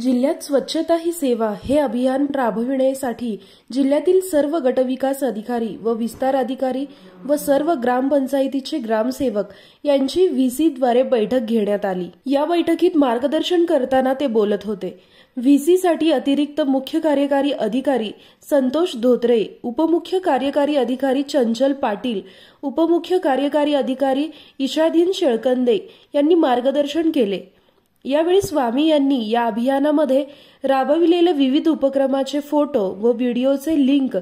जिल्ह्यात स्वच्छता ही सेवा हे अभियान राबविण्यासाठी जिल्ह्यातील सर्व गटविकास अधिकारी व विस्तार अधिकारी व सर्व ग्रामपंचायतीचे ग्रामसेवक यांची व्ही द्वारे बैठक घेण्यात आली या बैठकीत मार्गदर्शन करताना ते बोलत होते व्ही साठी अतिरिक्त मुख्य कार्यकारी अधिकारी संतोष धोत्रे उपमुख्य कार्यकारी अधिकारी चंचल पाटील उपमुख्य कार्यकारी अधिकारी ईशाधीन शेळकंदे यांनी मार्गदर्शन केले यावेळी स्वामी यांनी या अभियानामध्ये राबविलेल्या विविध उपक्रमाचे फोटो व व्हिडिओचे लिंक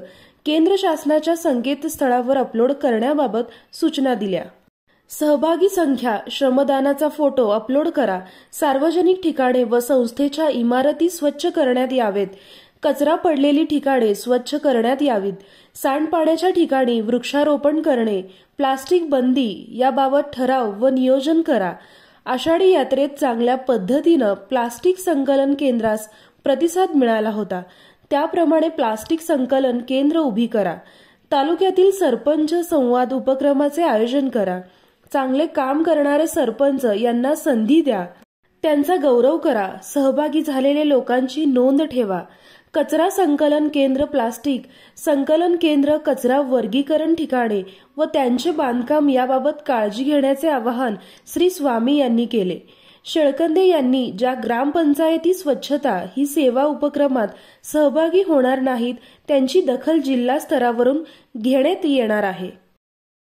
केंद्र शासनाच्या संकेतस्थळावर अपलोड करण्याबाबत सूचना दिल्या सहभागी संख्या श्रमदानाचा फोटो अपलोड करा सार्वजनिक ठिकाणे व संस्थेच्या इमारती स्वच्छ करण्यात यावेत कचरा पडलेली ठिकाणे स्वच्छ करण्यात यावीत सांडपाण्याच्या ठिकाणी वृक्षारोपण करणे प्लास्टिक बंदी याबाबत ठराव व नियोजन करा आषाढी यात्रेत चांगल्या पद्धतीनं प्लास्टिक संकलन केंद्रास प्रतिसाद मिळाला होता त्याप्रमाणे प्लास्टिक संकलन केंद्र उभी करा तालुक्यातील सरपंच संवाद उपक्रमाचे आयोजन करा चांगले काम करणारे सरपंच यांना संधी द्या त्यांचा गौरव करा सहभागी झालेले लोकांची नोंद ठेवा कचरा संकलन केंद्र प्लास्टिक संकलन केंद्र कचरा वर्गीकरण ठिकाणे व त्यांचे बांधकाम याबाबत काळजी घेण्याचे आवाहन श्री स्वामी यांनी केले शेळकंदे यांनी ज्या ग्रामपंचायती स्वच्छता ही सेवा उपक्रमात सहभागी होणार नाहीत त्यांची दखल जिल्हा स्तरावरून घेण्यात येणार आहे